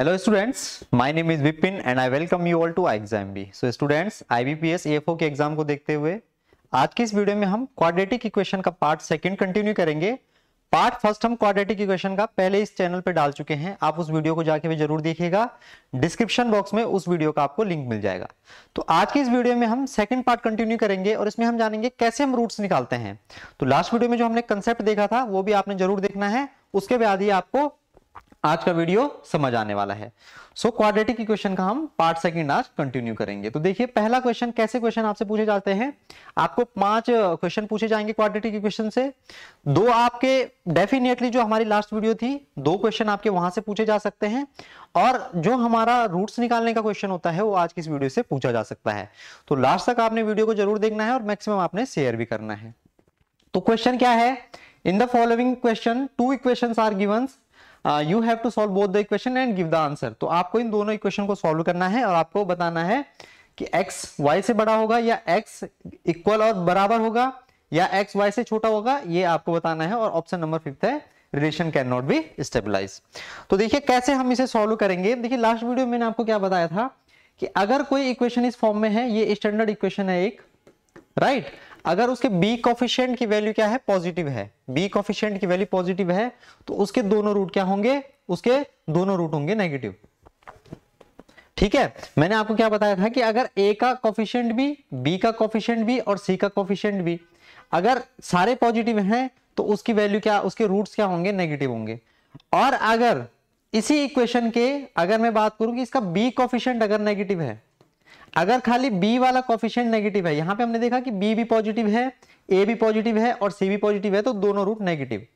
Hello students my name is Vipin and I welcome you all to I exam B so students IBPS AFO के exam को देखते हुए आज के इस वीडियो में हम क्वाड्रेटिक इक्वेशन का पार्ट सेकंड कंटिन्यू करेंगे पार्ट फर्स्ट हम क्वाड्रेटिक इक्वेशन का पहले इस चैनल पे डाल चुके हैं आप उस वीडियो को जाके भी जरूर देखिएगा डिस्क्रिप्शन बॉक्स में उस वीडियो का आपको लिंक मिल जाएगा तो आज की इस वीडियो में हम सेकंड पार्ट कंटिन्यू करेंगे और इसमें हम जानेंगे कैसे हम रूट्स निकालते हैं तो लास्ट वीडियो में जो हमने कंसेप्ट देखा था वो भी आपने जरूर देखना है उसके बाद ही आपको आज का वीडियो समझ आने वाला है सो क्वाड्रेटिक इक्वेशन का हम पार्ट सेकंड आज कंटिन्यू करेंगे तो देखिए पहला क्वेश्चन कैसे क्वेश्चन आपसे पूछे जाते हैं आपको पांच क्वेश्चन पूछे जाएंगे क्वाड्रेटिक इक्वेशन से दो आपके डेफिनेटली जो हमारी लास्ट वीडियो थी दो क्वेश्चन आपके वहां से पूछे जा सकते हैं और जो हमारा रूट्स निकालने का क्वेश्चन होता है वो आज की इस वीडियो से पूछा जा सकता है तो लास्ट तक आपने वीडियो को जरूर देखना है और मैक्सिमम आपने शेयर भी करना है तो क्वेश्चन क्या है in the following question two equation are given you have to solve both the equation and give the answer तो आपको इन दोनों इक्वेशन को सॉल्व करना है और आपको बताना है कि x y से बड़ा होगा या x इक्वल और बराबर होगा या x y से छोटा होगा ये आपको बताना है और ऑप्शन नंबर फिफ्थ है relation can not be stabilize तो देखिए कैसे हम इसे सॉल्व करेंगे देखिए लास्ट वीडियो में मैंने आपको क्या बताया था कि अगर कोई इक्वेशन इस फॉर्म में है ये स्टैंडर्ड इक्वेशन है एक राइट right? अगर उसके बी कॉफिशियंट की वैल्यू क्या है पॉजिटिव है बी कॉफिशियंट की वैल्यू पॉजिटिव है तो उसके दोनों रूट क्या होंगे उसके दोनों रूट होंगे नेगेटिव ठीक है मैंने आपको क्या बताया था कि अगर ए का कॉफिशियंट भी बी का कॉफिशियंट भी और सी का कॉफिशियंट भी अगर सारे पॉजिटिव हैं तो उसकी वैल्यू क्या उसके रूट्स क्या होंगे नेगेटिव होंगे और अगर इसी इक्वेशन के अगर मैं बात करूं कि इसका बी कॉफिशियंट अगर नेगेटिव है अगर खाली बी वाला कॉफिशियंट नेगेटिव है यहां पे हमने देखा कि बी भी पॉजिटिव है ए भी पॉजिटिव है और सी भी पॉजिटिव है तो दोनों रूट नेगेटिव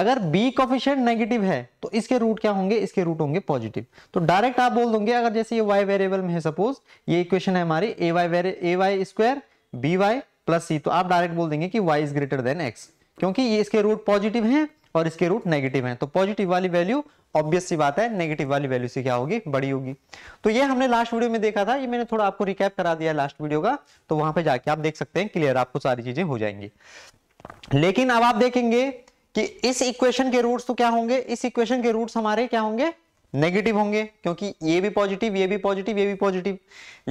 अगर बी कॉफिशियंट नेगेटिव है तो इसके रूट क्या होंगे इसके रूट होंगे पॉजिटिव तो डायरेक्ट आप बोल दोगे अगर जैसे ये वाई वेरिएबल में है सपोज ये इक्वेशन है हमारी A Y A Y square B Y plus C तो आप डायरेक्ट बोल देंगे कि Y is greater than X क्योंकि ये इसके रूट पॉजिटिव है और इसके रूट नेगेटिव है तो पॉजिटिव वाली वैल्यू ऑब्वियस सी बात है नेगेटिव वाली वैल्यू से क्या होगी बड़ी होगी तो ये हमने लास्ट वीडियो में देखा था ये मैंने थोड़ा आपको रिकैप करा दिया लास्ट वीडियो का तो वहां पे जाके आप देख सकते हैं क्लियर आपको सारी चीजें हो जाएंगी लेकिन अब आप देखेंगे कि इस इक्वेशन के रूट्स तो क्या होंगे इस इक्वेशन के रूट्स हमारे क्या होंगे नेगेटिव होंगे क्योंकि ये भी पॉजिटिव ये भी पॉजिटिव ये भी पॉजिटिव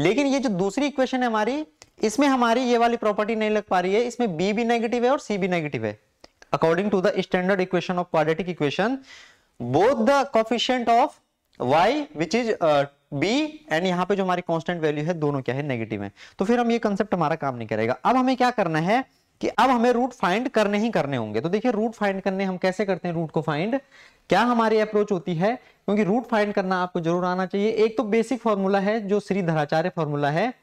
लेकिन ये जो दूसरी इक्वेशन है हमारी इसमें हमारी ये वाली प्रॉपर्टी नहीं लग पा रही है इसमें बी भी नेगेटिव है और सी भी नेगेटिव है according to the standard equation of quadratic equation both the coefficient of y which is uh, b and यहां पे जो हमारी कॉन्स्टेंट वैल्यू है दोनों क्या है नेगेटिव है तो फिर हम ये कंसेप्ट हमारा काम नहीं करेगा अब हमें क्या करना है कि अब हमें रूट फाइंड करने ही करने होंगे तो देखिए रूट फाइंड करने हम कैसे करते हैं रूट को फाइंड क्या हमारी अप्रोच होती है क्योंकि रूट फाइंड करना आपको जरूर आना चाहिए एक तो बेसिक फॉर्मूला है जो श्री धराचार्य फॉर्मूला है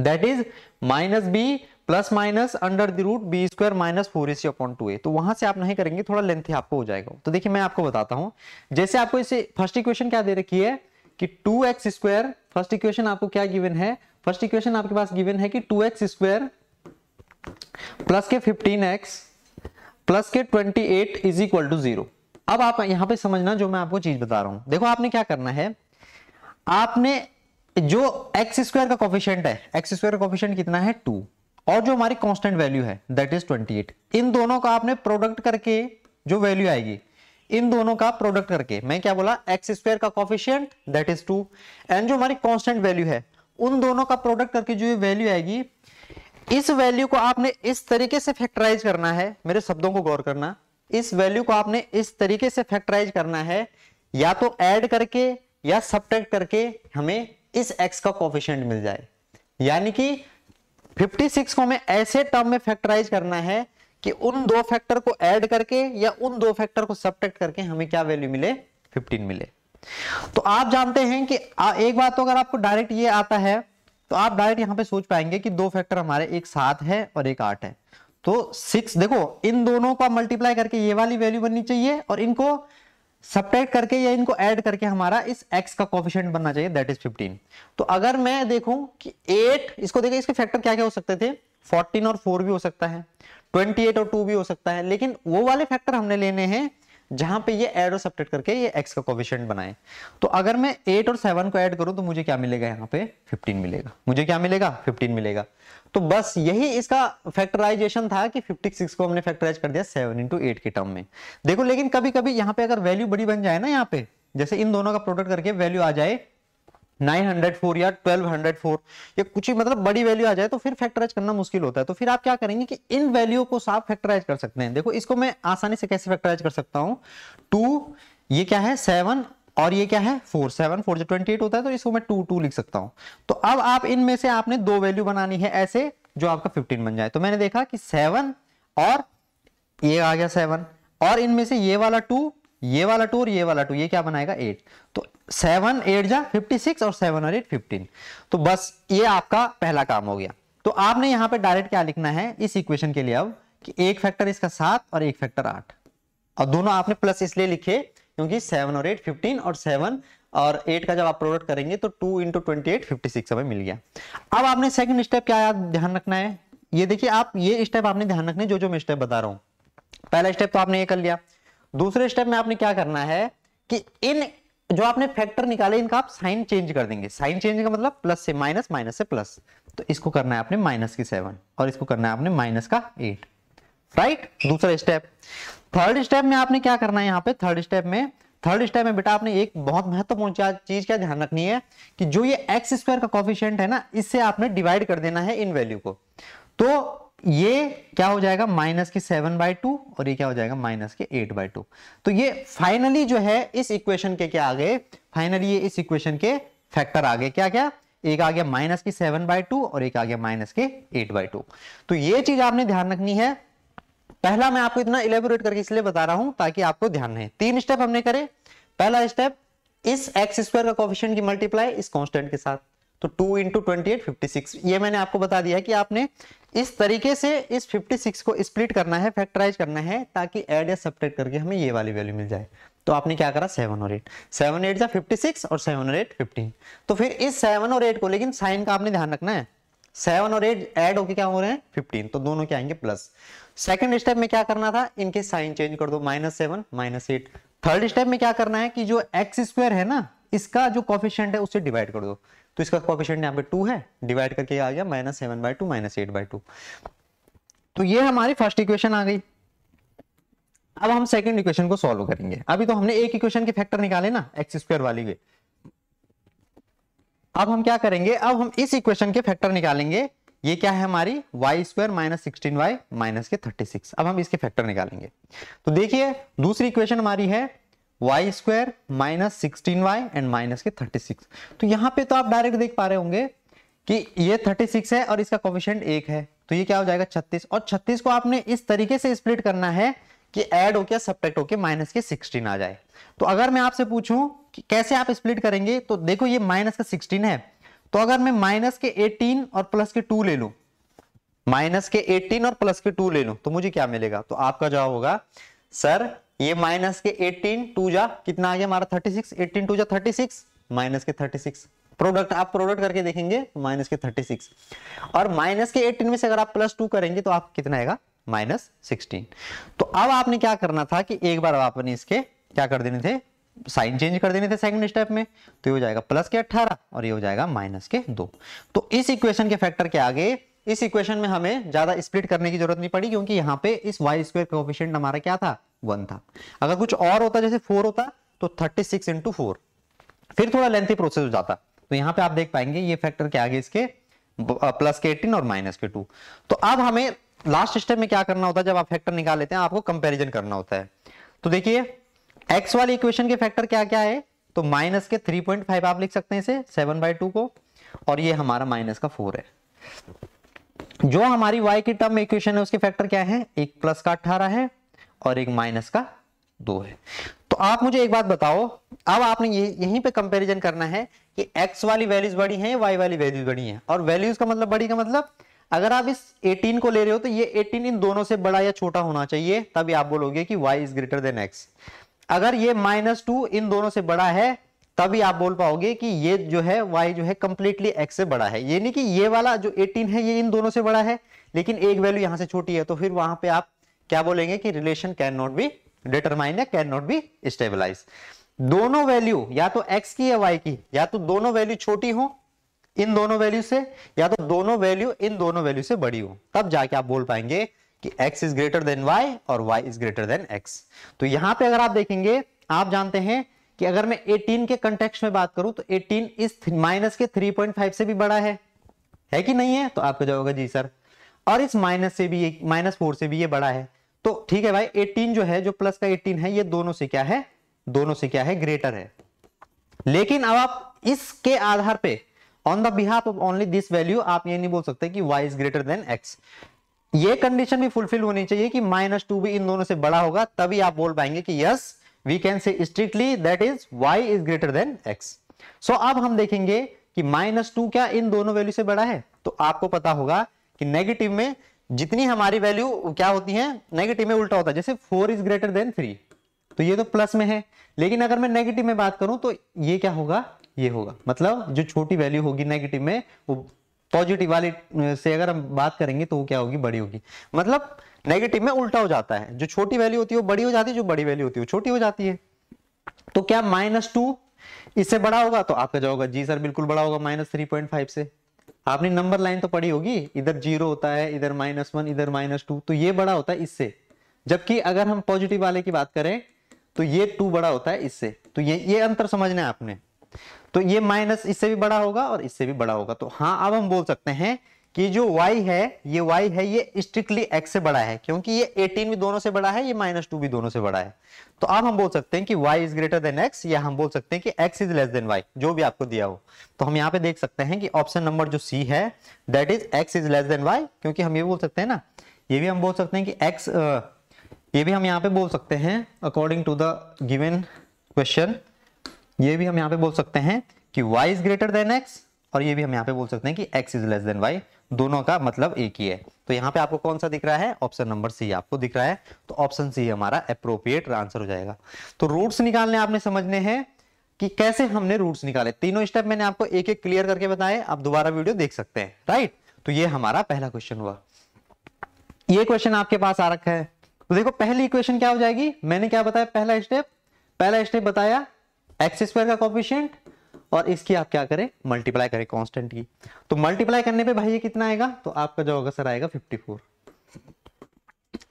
that is minus B plus minus under the root B square minus four A C upon two A तो वहां से आप नहीं करेंगे थोड़ा लेंथ ही आपको हो जाएगा तो देखिए मैं आपको बताता हूं जैसे आपको इसे फर्स्ट इक्वेशन क्या दे रखी है कि two X square first equation आपको क्या गिवन है फर्स्ट इक्वेशन आपके पास गिवन है कि टू एक्स स्क्वायर प्लस के फिफ्टीन एक्स प्लस के twenty eight is equal to zero अब आप यहां पे समझना जो मैं आपको चीज बता रहा हूं देखो आपने क्या करना है आपने जो एक्स स्क्वायर का कॉफिशेंट है एक्स स्क्वायर का कॉफिशेंट कितना है टू और जो हमारी कॉन्स्टेंट वैल्यू है दैट इज 28 इन दोनों का आपने प्रोडक्ट करके जो वैल्यू आएगी इन दोनों का प्रोडक्ट करके मैं क्या बोला एक्स स्क्वायर का coefficient that is two and जो हमारी कॉन्स्टेंट वैल्यू है उन दोनों का प्रोडक्ट करके जो वैल्यू आएगी इस वैल्यू को आपने इस तरीके से फैक्टराइज करना है मेरे शब्दों को गौर करना इस वैल्यू को आपने इस तरीके से फैक्टराइज करना है या तो ऐड करके या सब्ट्रैक्ट करके हमें इस एक्स का कॉफिशियंट मिल जाए यानी कि 56 को हमें ऐसे टर्म में फैक्टराइज करना है कि उन दो फैक्टर को ऐड करके या उन दो फैक्टर को सब्ट्रैक्ट करके हमें क्या वैल्यू मिले 15 मिले तो आप जानते हैं कि एक बात तो अगर आपको डायरेक्ट ये आता है तो आप डायरेक्ट यहां पे सोच पाएंगे कि दो फैक्टर हमारे एक सात है और एक आठ है तो सिक्स देखो इन दोनों का मल्टीप्लाई करके ये वाली वैल्यू बननी चाहिए और इनको सब्ट्रैक्ट करके या इनको ऐड करके हमारा इस एक्स का कॉफिशेंट बनना चाहिए दैट इज 15 तो अगर मैं देखूं कि 8 इसको देखिए इसके फैक्टर क्या क्या हो सकते थे 14 और 4 भी हो सकता है 28 और 2 भी हो सकता है लेकिन वो वाले फैक्टर हमने लेने हैं जहां पे ये एड और सब्ट्रैक्ट करके ये एक्स का कोविशेंट बनाए तो अगर मैं एट और सेवन को ऐड करूं तो मुझे क्या मिलेगा यहाँ पे फिफ्टीन मिलेगा मुझे क्या मिलेगा फिफ्टीन मिलेगा तो बस यही इसका फैक्टराइजेशन था कि 56 को हमने फैक्टराइज कर दिया सेवन इंटू एट के टर्म में देखो लेकिन कभी कभी यहाँ पे अगर वैल्यू बड़ी बन जाए ना यहाँ पे जैसे इन दोनों का प्रोडक्ट करके वैल्यू आ जाए 904 या 1204 ये कुछ ही मतलब बड़ी वैल्यू आ जाए तो फिर फैक्टराइज करना मुश्किल होता है तो फिर आप क्या करेंगे कि इन वैल्यू को साफ फैक्टराइज कर सकते हैं देखो इसको मैं आसानी से कैसे फैक्टराइज कर सकता हूं टू ये क्या है सेवन और ये क्या है फोर सेवन फोर जो ट्वेंटी एट होता है तो इसको मैं टू टू लिख सकता हूं तो अब आप इनमें से आपने दो वैल्यू बनानी है ऐसे जो आपका फिफ्टीन बन जाए तो मैंने देखा कि सेवन और ये आ गया सेवन और इनमें से ये वाला टू ये वाला टू और ये वाला टू ये क्या बनाएगा एट तो सेवन एट जा फिफ्टी सिक्स और सेवन और एट फिफ्टीन तो बस ये आपका पहला काम हो गया तो आपने यहां पे डायरेक्ट क्या लिखना है इस इक्वेशन के लिए अब कि एक फैक्टर इसका सात और एक फैक्टर आठ और दोनों आपने प्लस इसलिए लिखे क्योंकि सेवन और एट फिफ्टीन और सेवन और एट का जब आप प्रोडक्ट करेंगे तो two into twenty eight fifty six हमें मिल गया अब आपने सेकंड स्टेप क्या ध्यान रखना है ये देखिए आप ये स्टेप आपने ध्यान रखना है जो जो मैं स्टेप बता रहा हूं पहला स्टेप तो आपने ये कर लिया दूसरे स्टेप में आपने क्या करना है कि इन जो आपने फैक्टर निकाले इनका आप साइन चेंज कर देंगे साइन चेंज का मतलब प्लस से माइनस माइनस से प्लस तो इसको करना है आपने माइनस की सेवन और इसको करना है आपने माइनस का एट राइट दूसरा स्टेप थर्ड स्टेप में आपने क्या करना है यहाँ पे थर्ड स्टेप में थर्ड स्टेप में बेटा आपने एक बहुत महत्वपूर्ण चीज क्या ध्यान रखनी है कि जो ये एक्स स्क्वायर का कॉफिशियंट है ना इससे आपने डिवाइड कर देना है इन वैल्यू को तो ये क्या हो जाएगा माइनस के सेवन बाई टू और ये क्या हो जाएगा माइनस के एट बाई टू तो ये फाइनली जो है इस इक्वेशन के क्या आ गए फाइनली ये इस इक्वेशन के फैक्टर आ गए क्या क्या एक आ गया माइनस की सेवन बाई टू और एक आ गया माइनस के एट बाई टू तो ये चीज आपने ध्यान रखनी है पहला मैं आपको इतना इलेबोरेट करके इसलिए बता रहा हूं ताकि आपको ध्यान रहे तीन स्टेप हमने करे पहला स्टेप इस एक्स स्क्वायर का कॉफिशियंट की मल्टीप्लाई इस कांस्टेंट के साथ तो टू इंटू ट्वेंटी ये मैंने आपको बता दिया कि आपने इस तरीके से इस 56 को स्प्लिट करना है फैक्टराइज करना है ताकि ऐड या सब्ट्रैक्ट करके हमें ये वाली वैल्यू मिल जाए तो आपने क्या करा सेवन और एट सेवन एट जा फिफ्टी सिक्स और सेवन और एट फिफ्टीन तो फिर इस सेवन और एट को लेकिन साइन का आपने ध्यान रखना है सेवन और एट ऐड होके क्या हो रहे हैं फिफ्टीन तो दोनों क्या आएंगे प्लस सेकेंड स्टेप में क्या करना था इनके साइन चेंज कर दो minus seven minus eight third step में क्या करना है कि जो एक्स स्क्वायर है ना इसका जो कॉफिशियंट है उसे डिवाइड कर दो तो इसका कॉपिशेंट यहाँ पे टू है डिवाइड करके आ गया minus seven by two minus eight by two तो ये हमारी फर्स्ट इक्वेशन आ गई अब हम सेकंड इक्वेशन को सॉल्व करेंगे अभी तो हमने एक इक्वेशन के फैक्टर निकाले ना एक्स स्क्वायर वाली के अब हम क्या करेंगे अब हम इस इक्वेशन के फैक्टर निकालेंगे ये क्या है हमारी Y square minus sixteen Y minus के थर्टी सिक्स अब हम इसके फैक्टर निकालेंगे तो देखिए दूसरी इक्वेशन हमारी है Y square minus sixteen Y and minus के थर्टी सिक्स तो यहाँ पे तो आप डायरेक्ट देख पा रहे होंगे कि ये थर्टी सिक्स है और इसका कोविशेंट एक है तो ये क्या हो जाएगा छत्तीस और छत्तीस को आपने इस तरीके से स्प्लिट करना है कि एड होके सब्ट्रैक्ट होके माइनस के सिक्सटीन आ जाए तो अगर मैं आपसे पूछूं कि कैसे आप स्प्लिट करेंगे तो देखो ये माइनस का सिक्सटीन है तो अगर मैं माइनस के एटीन और प्लस के टू ले लू माइनस के एटीन और प्लस के टू ले लू तो मुझे क्या मिलेगा तो आपका जवाब होगा सर ये माइनस के 18 टू जा कितना आ गया हमारा 36 18 टू जा 36 माइनस के 36 प्रोडक्ट आप प्रोडक्ट करके देखेंगे माइनस के 36 और माइनस के 18 में से अगर आप प्लस टू करेंगे तो आप कितना आएगा माइनस सिक्सटीन तो अब आपने क्या करना था कि एक बार आपने इसके क्या कर देने थे साइन चेंज कर देने थे सेकंड स्टेप में तो ये हो जाएगा प्लस के 18 और ये हो जाएगा माइनस के दो तो इस इक्वेशन के फैक्टर के आगे इस इक्वेशन में हमें ज्यादा स्प्लिट करने की जरूरत नहीं पड़ी क्योंकि यहाँ पे इस वाई स्क्वेयर कोफिशियंट हमारा क्या था वन था अगर कुछ और होता जैसे फोर होता तो थर्टी सिक्स इंटू फोर फिर थोड़ा लेंथी प्रोसेस हो जाता तो यहाँ पे आप देख पाएंगे ये फैक्टर क्या आगे इसके प्लस के एटीन और माइनस के टू तो अब हमें लास्ट स्टेप में क्या करना होता है जब आप फैक्टर निकाल लेते हैं आपको कंपेरिजन करना होता है तो देखिए एक्स वाली इक्वेशन के फैक्टर क्या क्या है तो माइनस के थ्री पॉइंट फाइव आप लिख सकते हैं इसे सेवन बाई टू को और ये हमारा माइनस का फोर है जो हमारी y की टर्म इक्वेशन है उसके फैक्टर क्या है एक प्लस का अठारह है और एक माइनस का दो है तो आप मुझे एक बात बताओ अब आपने ये यहीं पे कंपैरिजन करना है कि x वाली वैल्यूज बड़ी हैं y वाली वैल्यूज बड़ी हैं और वैल्यूज का मतलब बड़ी का मतलब अगर आप इस 18 को ले रहे हो तो ये 18 इन दोनों से बड़ा या छोटा होना चाहिए तभी आप बोलोगे कि y is greater than x अगर ये माइनस टू इन दोनों से बड़ा है तभी आप बोल पाओगे कि ये जो है y जो है कंप्लीटली x से बड़ा है यानी कि ये वाला जो 18 है ये इन दोनों से बड़ा है लेकिन एक वैल्यू यहां से छोटी है तो फिर वहां पे आप क्या बोलेंगे कि relation can not be determine या कैन नॉट बी स्टेबलाइज दोनों वैल्यू या तो x की या y की या तो दोनों वैल्यू छोटी हो इन दोनों वैल्यू से या तो दोनों वैल्यू इन दोनों वैल्यू से बड़ी हो तब जाके आप बोल पाएंगे कि x is greater than y और y is greater than x तो यहां पे अगर आप देखेंगे आप जानते हैं कि अगर मैं 18 के कंटेक्स में बात करूं तो 18 इस माइनस के 3.5 से भी बड़ा है है कि नहीं है तो आपका जवाब होगा जी सर और इस माइनस से भी माइनस फोर से भी ये बड़ा है तो ठीक है भाई 18 जो है जो प्लस का 18 है ये दोनों से क्या है दोनों से क्या है ग्रेटर है लेकिन अब आप इसके आधार पे on the behalf of only this value आप ये नहीं बोल सकते कि y is greater than x ये कंडीशन भी फुलफिल होनी चाहिए कि माइनस टू भी इन दोनों से बड़ा होगा तभी आप बोल पाएंगे कि yes we can say strictly that is Y is greater than X so अब हम देखेंगे कि माइनस टू क्या इन दोनों वैल्यू से बड़ा है तो आपको पता होगा कि नेगेटिव में जितनी हमारी वैल्यू क्या होती है नेगेटिव में उल्टा होता है जैसे four is greater than three तो ये तो प्लस में है लेकिन अगर मैं नेगेटिव में बात करूं तो ये क्या होगा ये होगा मतलब जो छोटी वैल्यू होगी नेगेटिव में वो पॉजिटिव वाली से अगर हम बात करेंगे तो वो क्या होगी बड़ी होगी मतलब नेगेटिव में उल्टा हो जाता है जो छोटी वैल्यू होती है वो बड़ी हो जाती है जो बड़ी वैल्यू होती है वो छोटी हो जाती है तो क्या माइनस टू इससे बड़ा होगा तो आपका जाओगे जी सर बिल्कुल बड़ा होगा माइनस थ्री पॉइंट फाइव से आपने नंबर लाइन तो पढ़ी होगी इधर जीरो होता है इधर माइनस वन इधर माइनस टू तो ये बड़ा होता है इससे जबकि अगर हम पॉजिटिव वाले की बात करें तो ये टू बड़ा होता है इससे तो ये ये अंतर समझना है आपने तो ये माइनस इससे भी बड़ा होगा और इससे भी बड़ा होगा तो हाँ अब हम बोल सकते हैं कि जो y है ये y है ये स्ट्रिक्टली x से बड़ा है क्योंकि ये 18 भी दोनों से बड़ा है ये माइनस टू भी दोनों से बड़ा है तो अब हम बोल सकते हैं कि y is greater than x या हम बोल सकते हैं कि x is less than y जो भी आपको दिया हो तो हम यहाँ पे देख सकते हैं कि ऑप्शन नंबर जो c है that is x is less than y क्योंकि हम ये बोल सकते हैं ना ये भी हम बोल सकते हैं कि x ये भी हम यहाँ पे बोल सकते हैं according to the given question ये भी हम यहाँ पे बोल सकते हैं कि y is greater than x और ये भी हम यहाँ पे बोल सकते हैं कि x is less than y दोनों का मतलब एक ही है तो यहाँ पे आपको कौन सा दिख रहा है ऑप्शन नंबर सी आपको दिख रहा है तो ऑप्शन सी हमारा अप्रोप्रिएट आंसर हो जाएगा तो रूट्स निकालने आपने समझने हैं कि कैसे हमने रूट्स निकाले तीनों स्टेप मैंने आपको एक एक क्लियर करके बताए आप दोबारा वीडियो देख सकते हैं राइट तो ये हमारा पहला क्वेश्चन हुआ ये क्वेश्चन आपके पास आ रखा है तो देखो पहली इक्वेशन क्या हो जाएगी मैंने क्या बताया पहला स्टेप पहला स्टेप बताया एक्स स्क्वायर का कॉपिशियंट और इसकी आप क्या करें मल्टीप्लाई करें कांस्टेंट की तो मल्टीप्लाई करने पे भाई ये कितना आएगा तो आपका जो होगा सर आएगा 54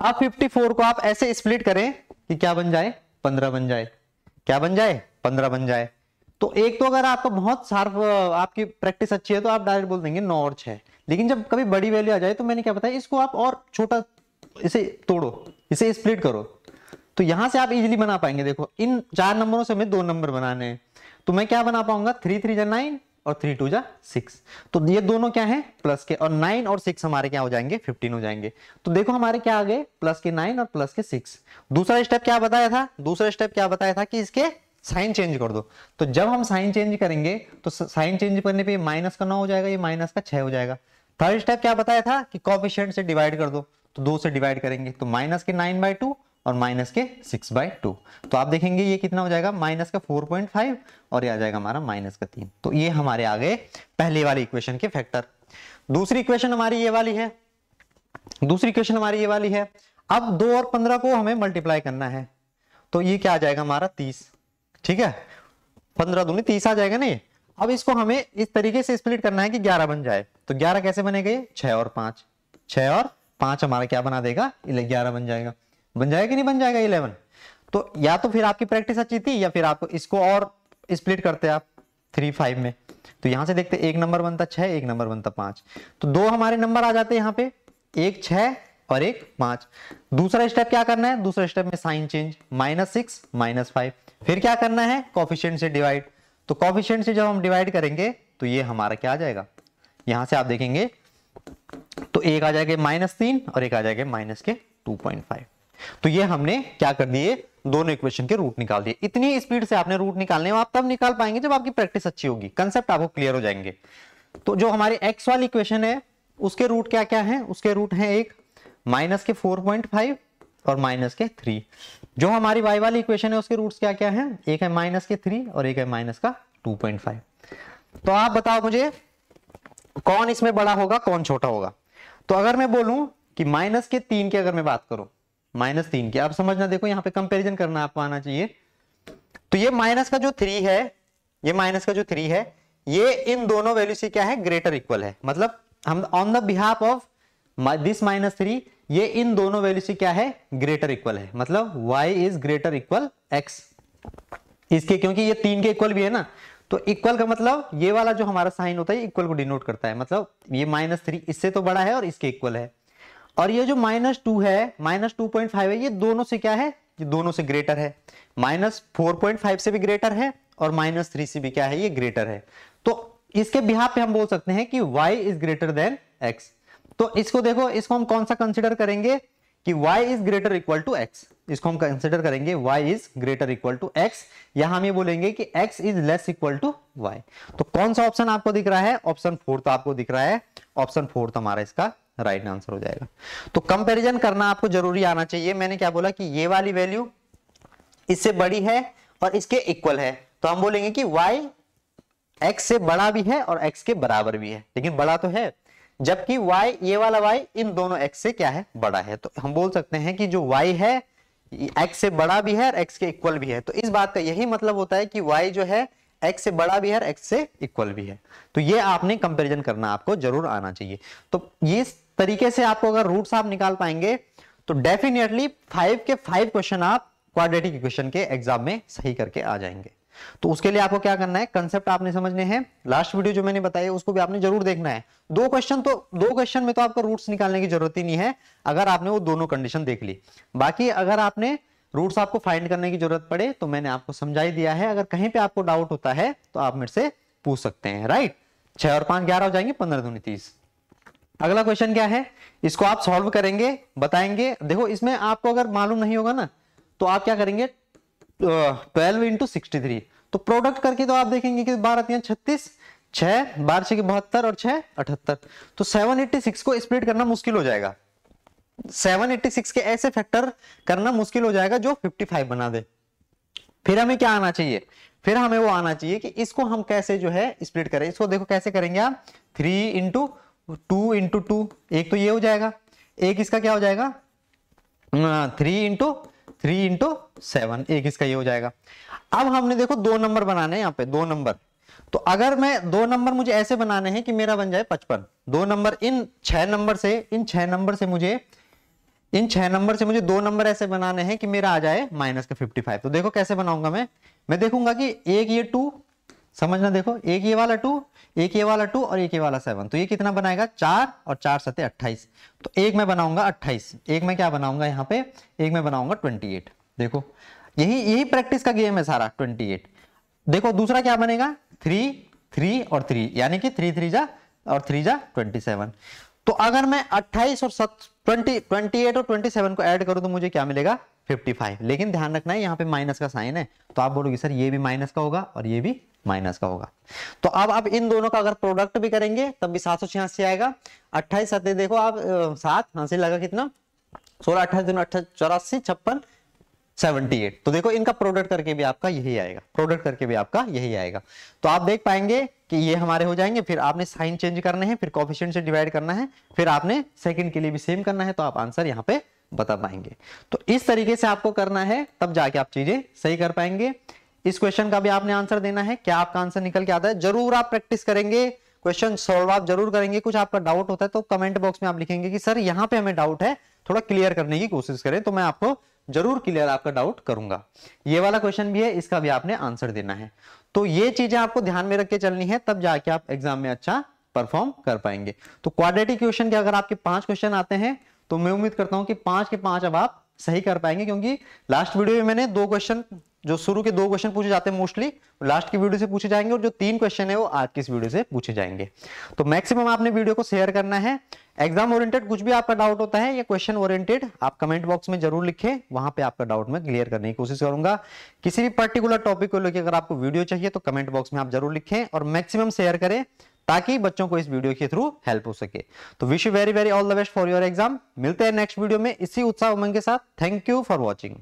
आप 54 को आप ऐसे स्प्लिट करें कि क्या बन जाए 15 बन जाए क्या बन जाए 15 बन जाए तो एक तो अगर आपका बहुत सार्फ आपकी प्रैक्टिस अच्छी है तो आप डायरेक्ट बोल देंगे नौ और छह लेकिन जब कभी बड़ी वैल्यू आ जाए तो मैंने क्या बताया इसको आप और छोटा इसे तोड़ो इसे स्प्लिट करो तो यहां से आप इजीली बना पाएंगे देखो इन चार नंबरों से हमें दो नंबर बनाने हैं तो मैं क्या बना पाऊंगा थ्री थ्री जा नाइन और थ्री टू जा सिक्स तो ये दोनों क्या है प्लस के और नाइन और सिक्स हमारे क्या हो जाएंगे फिफ्टीन हो जाएंगे तो देखो हमारे क्या आ गए प्लस के नाइन और प्लस के सिक्स दूसरा स्टेप क्या बताया था दूसरा स्टेप क्या बताया था कि इसके साइन चेंज कर दो तो जब हम साइन चेंज करेंगे तो साइन चेंज करने पर माइनस का नौ हो जाएगा ये माइनस का छह हो जाएगा थर्ड स्टेप क्या बताया था कि कॉपिशियंट से डिवाइड कर दो तो दो से डिवाइड करेंगे तो माइनस के नाइन बाई टू और माइनस के सिक्स बाई टू तो आप देखेंगे ये कितना हो जाएगा माइनस का फोर पॉइंट फाइव और ये आ जाएगा हमारा माइनस का तीन तो ये हमारे आ गए पहले वाले इक्वेशन के फैक्टर दूसरी इक्वेशन हमारी ये वाली है दूसरी इक्वेशन हमारी ये वाली है अब दो और पंद्रह को हमें मल्टीप्लाई करना है तो ये क्या आ जाएगा हमारा तीस ठीक है पंद्रह दूनी तीस आ जाएगा ना ये अब इसको हमें इस तरीके से स्प्लिट करना है कि ग्यारह बन जाए तो ग्यारह कैसे बनेगा ये छह और पांच छह और पांच हमारा क्या बना देगा ग्यारह बन जाएगा बन जाएगा कि नहीं बन जाएगा इलेवन तो या तो फिर आपकी प्रैक्टिस अच्छी थी या फिर आप इसको और स्प्लिट करते आप थ्री फाइव में तो यहां से देखते एक नंबर बनता छह एक नंबर बनता पांच तो दो हमारे नंबर आ जाते यहां यहाँ पे एक छह और एक पांच दूसरा स्टेप क्या करना है दूसरा स्टेप में sign change minus six minus five फिर क्या करना है कॉफिशियंट से डिवाइड तो कॉफिशियंट से जब हम डिवाइड करेंगे तो ये हमारा क्या आ जाएगा यहां से आप देखेंगे तो एक आ जाएगा माइनस तीन और एक आ जाएगा माइनस के टू पॉइंट फाइव तो ये हमने क्या कर दिए दोनों इक्वेशन के रूट निकाल दिए इतनी स्पीड से आपने रूट निकालने आप तब निकाल पाएंगे जब आपकी प्रैक्टिस अच्छी होगी कंसेप्ट आपको क्लियर हो जाएंगे तो जो हमारे एक्स वाली इक्वेशन है उसके रूट क्या क्या है उसके रूट है एक माइनस के फोर पॉइंट फाइव और माइनस के थ्री जो हमारी वाई वाली इक्वेशन है उसके रूट्स क्या क्या है एक है माइनस के थ्री और एक है माइनस का टू पॉइंट फाइव तो आप बताओ मुझे कौन इसमें बड़ा होगा कौन छोटा होगा तो अगर मैं बोलूं कि माइनस के तीन की अगर मैं बात करूं माइनस तीन की आप समझना देखो यहाँ पे कंपेरिजन करना आपको आना चाहिए तो ये माइनस का जो थ्री है ये माइनस का जो थ्री है ये इन दोनों वैल्यू से क्या है ग्रेटर इक्वल है मतलब हम on the behalf of this minus three ये इन दोनों वैल्यू से क्या है ग्रेटर इक्वल है मतलब y is greater equal x इसके क्योंकि ये तीन के इक्वल भी है ना तो इक्वल का मतलब ये वाला जो हमारा साइन होता है इक्वल को डिनोट करता है मतलब ये माइनस थ्री इससे तो बड़ा है और इसके इक्वल है और ये जो माइनस टू है माइनस टू पॉइंट फाइव है ये दोनों से क्या है ये दोनों से ग्रेटर है माइनस फोर पॉइंट फाइव से भी ग्रेटर है और माइनस थ्री से भी क्या है ये ग्रेटर है तो इसके बिहार पे हम बोल सकते हैं कि Y is greater than x तो इसको देखो इसको हम कौन सा कंसिडर करेंगे कि Y is greater equal to x इसको हम कंसिडर करेंगे y is greater equal to x या हम ये बोलेंगे कि x is less equal to y तो कौन सा ऑप्शन आपको दिख रहा है ऑप्शन फोर्थ तो आपको दिख रहा है ऑप्शन फोर्थ तो हमारा इसका राइट आंसर हो जाएगा तो कंपैरिजन करना आपको जरूरी आना चाहिए मैंने क्या बोला कि ये वाली वैल्यू इससे बड़ी है और इसके इक्वल है तो हम बोलेंगे कि y x से बड़ा भी है और x के बराबर भी है लेकिन बड़ा तो है जबकि y ये वाला y इन दोनों x से क्या है बड़ा है तो हम बोल सकते हैं कि जो y है x से बड़ा भी है और x के इक्वल भी है तो इस बात का यही मतलब होता है कि y जो है x से बड़ा भी है और x से इक्वल भी है तो ये आपने कंपेरिजन करना आपको जरूर आना चाहिए तो ये तरीके से आपको अगर रूट्स आप निकाल पाएंगे तो डेफिनेटली फाइव के फाइव क्वेश्चन आप क्वाड्रेटिक इक्वेशन के एग्जाम में सही करके आ जाएंगे तो उसके लिए आपको क्या करना है कंसेप्ट आपने समझने हैं लास्ट वीडियो जो मैंने बताया उसको भी आपने जरूर देखना है दो क्वेश्चन तो दो क्वेश्चन में तो आपको रूट्स निकालने की जरूरत ही नहीं है अगर आपने वो दोनों कंडीशन देख ली बाकी अगर आपने रूट्स आपको फाइंड करने की जरूरत पड़े तो मैंने आपको समझाई दिया है अगर कहीं पे आपको डाउट होता है तो आप मेरे से पूछ सकते हैं राइट छह और पांच ग्यारह हो जाएंगे पंद्रह दूनी तीस अगला क्वेश्चन क्या है इसको आप सॉल्व करेंगे बताएंगे देखो इसमें आपको अगर मालूम नहीं होगा ना तो आप क्या करेंगे ट्वेल्व इंटू सिक्सटी थ्री तो प्रोडक्ट करके तो आप देखेंगे कि बारह तीन छत्तीस छह बारह छह बहत्तर और छह अठहत्तर तो सेवन एट्टी सिक्स को स्प्लिट करना मुश्किल हो जाएगा सेवन एट्टी सिक्स के ऐसे फैक्टर करना मुश्किल हो जाएगा जो फिफ्टी फाइव बना दे फिर हमें क्या आना चाहिए फिर हमें वो आना चाहिए कि इसको हम कैसे जो है स्प्लिट करें इसको देखो कैसे करेंगे आप three into two into two एक तो ये हो जाएगा एक इसका क्या हो जाएगा three into three into seven एक इसका ये हो जाएगा अब हमने देखो दो नंबर बनाने हैं यहाँ पे दो नंबर तो अगर मैं दो नंबर मुझे ऐसे बनाने हैं कि मेरा बन जाए पचपन दो नंबर इन छह नंबर से इन छह नंबर से मुझे इन छह नंबर से मुझे दो नंबर ऐसे बनाने हैं कि मेरा आ जाए माइनस का फिफ्टी फाइव तो देखो कैसे बनाऊंगा मैं मैं देखूंगा कि एक ये टू समझना देखो एक ये वाला टू एक ये वाला टू और एक ये वाला सेवन तो ये कितना बनाएगा चार और चार सते अट्ठाईस तो एक में बनाऊंगा अट्ठाईस एक में क्या बनाऊंगा यहाँ पे एक में बनाऊंगा ट्वेंटी एट देखो यही यही प्रैक्टिस का गेम है सारा ट्वेंटी एट देखो दूसरा क्या बनेगा थ्री थ्री और थ्री यानी कि थ्री थ्री जा और थ्री जा ट्वेंटी सेवन तो अगर मैं अट्ठाईस और सत ट्वेंटी ट्वेंटी एट और ट्वेंटी सेवन को ऐड करूँ तो मुझे क्या मिलेगा 55 लेकिन ध्यान रखना है यहाँ पे माइनस का साइन है तो आप बोलोगे सर ये भी माइनस का होगा और ये भी माइनस का होगा तो अब आप इन दोनों का अगर प्रोडक्ट भी करेंगे तब भी सात सौ छियासी आएगा अट्ठाईस सत्य देखो आप सात हाँ से लगा कितना सोलह अट्ठाईस दोनों अट्ठाईस चौरासी छप्पन सेवेंटी एट तो देखो इनका प्रोडक्ट करके भी आपका यही आएगा प्रोडक्ट करके भी आपका यही आएगा तो आप देख पाएंगे कि ये हमारे हो जाएंगे फिर आपने साइन चेंज करने हैं फिर कॉफिशियंट से डिवाइड करना है फिर आपने सेकंड के लिए भी सेम करना है तो आप आंसर यहाँ पे बता पाएंगे तो इस तरीके से आपको करना है तब जाके आप चीजें सही कर पाएंगे इस क्वेश्चन का भी आपने आंसर देना है क्या आपका आंसर निकल के आता है जरूर आप प्रैक्टिस करेंगे क्वेश्चन सोल्व आप जरूर करेंगे कुछ आपका डाउट होता है तो कमेंट बॉक्स में आप लिखेंगे कि सर यहाँ पे हमें डाउट है थोड़ा क्लियर करने की कोशिश करें तो मैं आपको जरूर क्लियर आपका डाउट करूंगा ये वाला क्वेश्चन भी है इसका भी आपने आंसर देना है तो ये चीजें आपको ध्यान में रख के चलनी है तब जाके आप एग्जाम में अच्छा परफॉर्म कर पाएंगे तो क्वाड्रेटिक क्वेश्चन के अगर आपके पांच क्वेश्चन आते हैं तो मैं उम्मीद करता हूं कि पांच के पांच अब आप सही कर पाएंगे क्योंकि लास्ट वीडियो में मैंने दो क्वेश्चन जो शुरू के दो क्वेश्चन पूछे जाते हैं मोस्टली लास्ट की वीडियो से पूछे जाएंगे और जो तीन क्वेश्चन है वो आज की इस वीडियो से पूछे जाएंगे तो मैक्सिमम आपने वीडियो को शेयर करना है एग्जाम ओरिएंटेड कुछ भी आपका डाउट होता है या क्वेश्चन ओरिएंटेड आप कमेंट बॉक्स में जरूर लिखें वहां पे आपका डाउट मैं क्लियर करने की कोशिश करूंगा किसी भी पर्टिकुलर टॉपिक को लेकर अगर आपको वीडियो चाहिए तो कमेंट बॉक्स में आप जरूर लिखें और मैक्सिमम शेयर करें ताकि बच्चों को इस वीडियो के थ्रू हेल्प हो सके तो wish you very very all the best for your exam मिलते हैं नेक्स्ट वीडियो में इसी उत्साह उमंग के साथ थैंक यू फॉर वॉचिंग